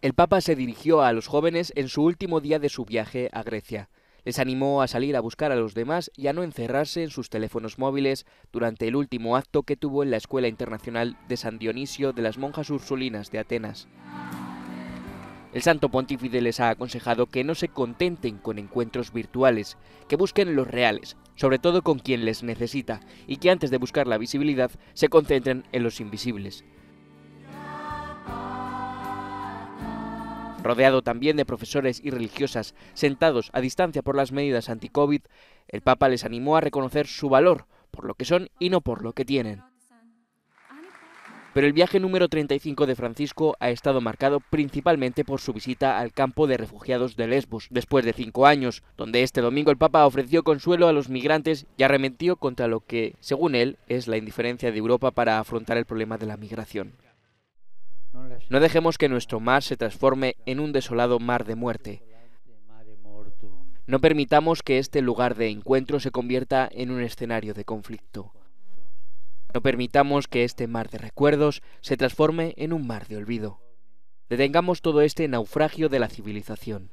El Papa se dirigió a los jóvenes en su último día de su viaje a Grecia. Les animó a salir a buscar a los demás y a no encerrarse en sus teléfonos móviles durante el último acto que tuvo en la Escuela Internacional de San Dionisio de las Monjas Ursulinas de Atenas. El Santo Pontífice les ha aconsejado que no se contenten con encuentros virtuales, que busquen los reales, sobre todo con quien les necesita, y que antes de buscar la visibilidad se concentren en los invisibles. Rodeado también de profesores y religiosas sentados a distancia por las medidas anti-COVID, el Papa les animó a reconocer su valor por lo que son y no por lo que tienen. Pero el viaje número 35 de Francisco ha estado marcado principalmente por su visita al campo de refugiados de Lesbos, después de cinco años, donde este domingo el Papa ofreció consuelo a los migrantes y arremetió contra lo que, según él, es la indiferencia de Europa para afrontar el problema de la migración. No dejemos que nuestro mar se transforme en un desolado mar de muerte. No permitamos que este lugar de encuentro se convierta en un escenario de conflicto. No permitamos que este mar de recuerdos se transforme en un mar de olvido. Detengamos todo este naufragio de la civilización.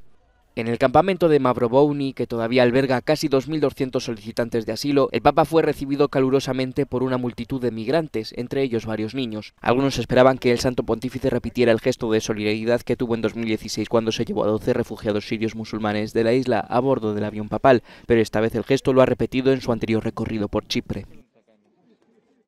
En el campamento de Mavrovouni, que todavía alberga casi 2.200 solicitantes de asilo, el Papa fue recibido calurosamente por una multitud de migrantes, entre ellos varios niños. Algunos esperaban que el Santo Pontífice repitiera el gesto de solidaridad que tuvo en 2016 cuando se llevó a 12 refugiados sirios musulmanes de la isla a bordo del avión papal, pero esta vez el gesto lo ha repetido en su anterior recorrido por Chipre.